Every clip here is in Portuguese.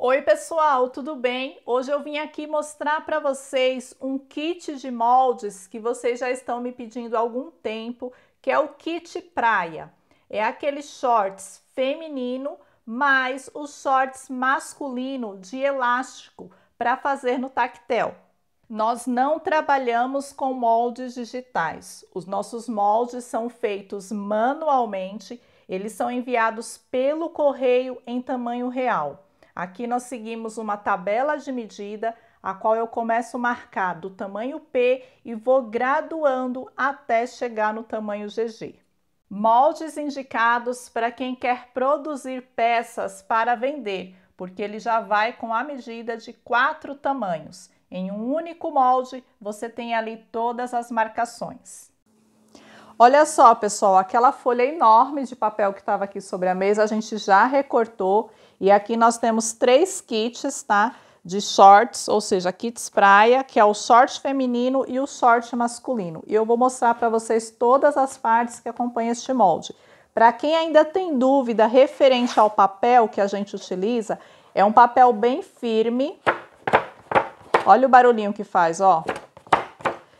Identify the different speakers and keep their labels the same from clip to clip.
Speaker 1: Oi pessoal, tudo bem? Hoje eu vim aqui mostrar para vocês um kit de moldes que vocês já estão me pedindo há algum tempo, que é o kit praia. É aquele shorts feminino mais os shorts masculino de elástico para fazer no tactel. Nós não trabalhamos com moldes digitais. Os nossos moldes são feitos manualmente, eles são enviados pelo correio em tamanho real. Aqui nós seguimos uma tabela de medida, a qual eu começo marcado o tamanho P e vou graduando até chegar no tamanho GG. Moldes indicados para quem quer produzir peças para vender, porque ele já vai com a medida de quatro tamanhos. Em um único molde, você tem ali todas as marcações. Olha só, pessoal, aquela folha enorme de papel que estava aqui sobre a mesa, a gente já recortou. E aqui nós temos três kits, tá? De shorts, ou seja, kits praia, que é o short feminino e o short masculino. E eu vou mostrar para vocês todas as partes que acompanham este molde. Para quem ainda tem dúvida referente ao papel que a gente utiliza, é um papel bem firme. Olha o barulhinho que faz, ó.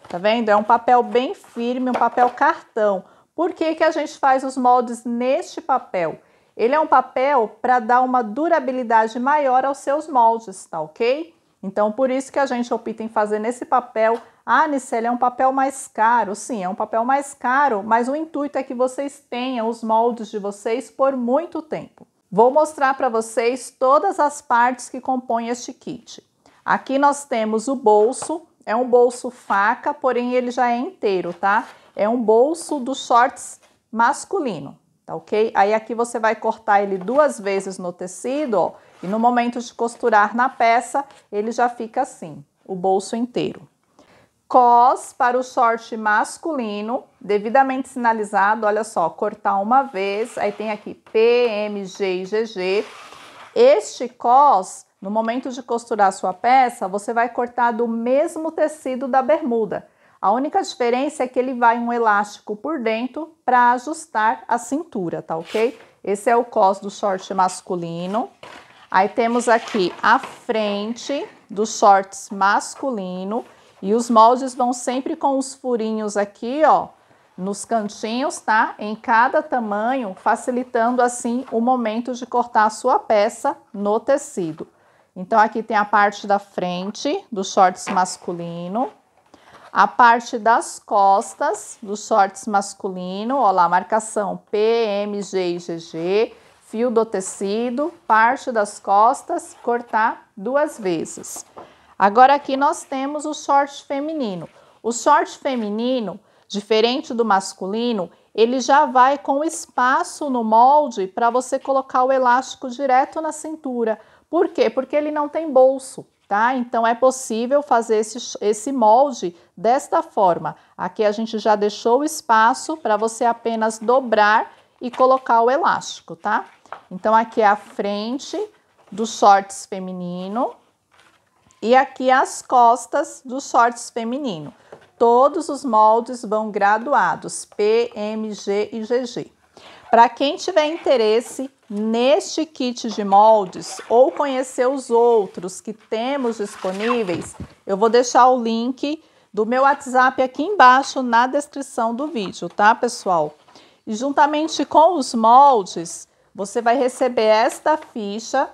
Speaker 1: Tá vendo? É um papel bem firme, um papel cartão. Por que, que a gente faz os moldes neste papel? Ele é um papel para dar uma durabilidade maior aos seus moldes, tá ok? Então, por isso que a gente opta em fazer nesse papel. Ah, Nicele, é um papel mais caro. Sim, é um papel mais caro, mas o intuito é que vocês tenham os moldes de vocês por muito tempo. Vou mostrar para vocês todas as partes que compõem este kit. Aqui nós temos o bolso, é um bolso faca, porém ele já é inteiro, tá? É um bolso dos shorts masculino, tá ok? Aí aqui você vai cortar ele duas vezes no tecido, ó, e no momento de costurar na peça, ele já fica assim, o bolso inteiro. Cos para o short masculino, devidamente sinalizado, olha só, cortar uma vez, aí tem aqui PMG e GG. Este cos no momento de costurar sua peça, você vai cortar do mesmo tecido da bermuda. A única diferença é que ele vai um elástico por dentro para ajustar a cintura, tá ok? Esse é o cos do short masculino. Aí temos aqui a frente do shorts masculino e os moldes vão sempre com os furinhos aqui, ó, nos cantinhos, tá? Em cada tamanho, facilitando assim o momento de cortar a sua peça no tecido. Então, aqui tem a parte da frente do shorts masculino, a parte das costas do shorts masculino, ó lá, marcação PMG e GG, fio do tecido, parte das costas, cortar duas vezes. Agora aqui nós temos o short feminino. O short feminino, diferente do masculino, ele já vai com espaço no molde para você colocar o elástico direto na cintura. Por quê? Porque ele não tem bolso. Tá? Então é possível fazer esse, esse molde desta forma. Aqui a gente já deixou o espaço para você apenas dobrar e colocar o elástico, tá? Então aqui é a frente do shorts feminino e aqui as costas do shorts feminino. Todos os moldes vão graduados, P, M, G e GG. Para quem tiver interesse neste kit de moldes ou conhecer os outros que temos disponíveis, eu vou deixar o link do meu WhatsApp aqui embaixo na descrição do vídeo, tá, pessoal? E juntamente com os moldes, você vai receber esta ficha,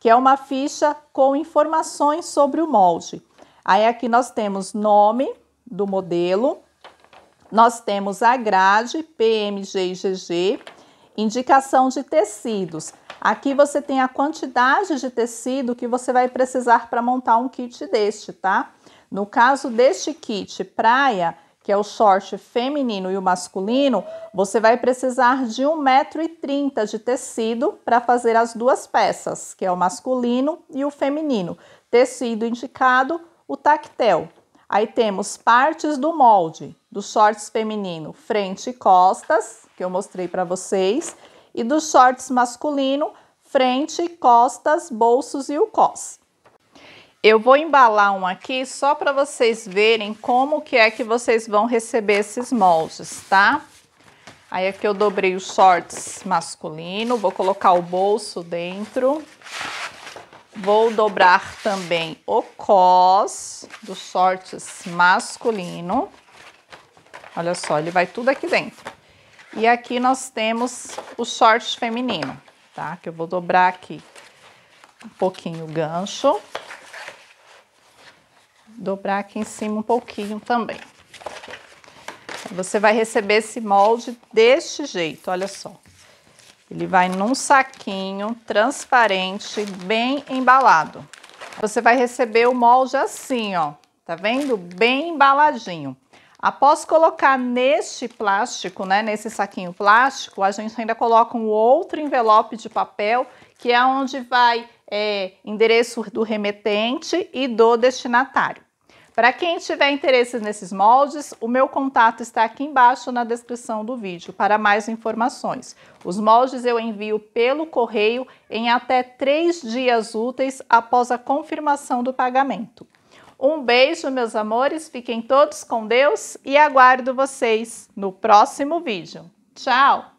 Speaker 1: que é uma ficha com informações sobre o molde. Aí aqui nós temos nome do modelo, nós temos a grade PMG e GG, Indicação de tecidos. Aqui você tem a quantidade de tecido que você vai precisar para montar um kit deste, tá? No caso deste kit praia, que é o short feminino e o masculino, você vai precisar de 1,30m de tecido para fazer as duas peças, que é o masculino e o feminino. Tecido indicado, o tactel. Aí temos partes do molde do shorts feminino, frente e costas, que eu mostrei para vocês, e do shorts masculino, frente, costas, bolsos e o cos. Eu vou embalar um aqui só para vocês verem como que é que vocês vão receber esses moldes, tá? Aí aqui eu dobrei o shorts masculino, vou colocar o bolso dentro. Vou dobrar também o cos do shorts masculino. Olha só, ele vai tudo aqui dentro. E aqui nós temos o short feminino, tá? Que eu vou dobrar aqui um pouquinho o gancho. Dobrar aqui em cima um pouquinho também. Você vai receber esse molde deste jeito, olha só. Ele vai num saquinho transparente, bem embalado. Você vai receber o molde assim, ó. Tá vendo? Bem embaladinho. Após colocar neste plástico, né, nesse saquinho plástico, a gente ainda coloca um outro envelope de papel, que é onde vai é, endereço do remetente e do destinatário. Para quem tiver interesse nesses moldes, o meu contato está aqui embaixo na descrição do vídeo para mais informações. Os moldes eu envio pelo correio em até três dias úteis após a confirmação do pagamento. Um beijo, meus amores, fiquem todos com Deus e aguardo vocês no próximo vídeo. Tchau!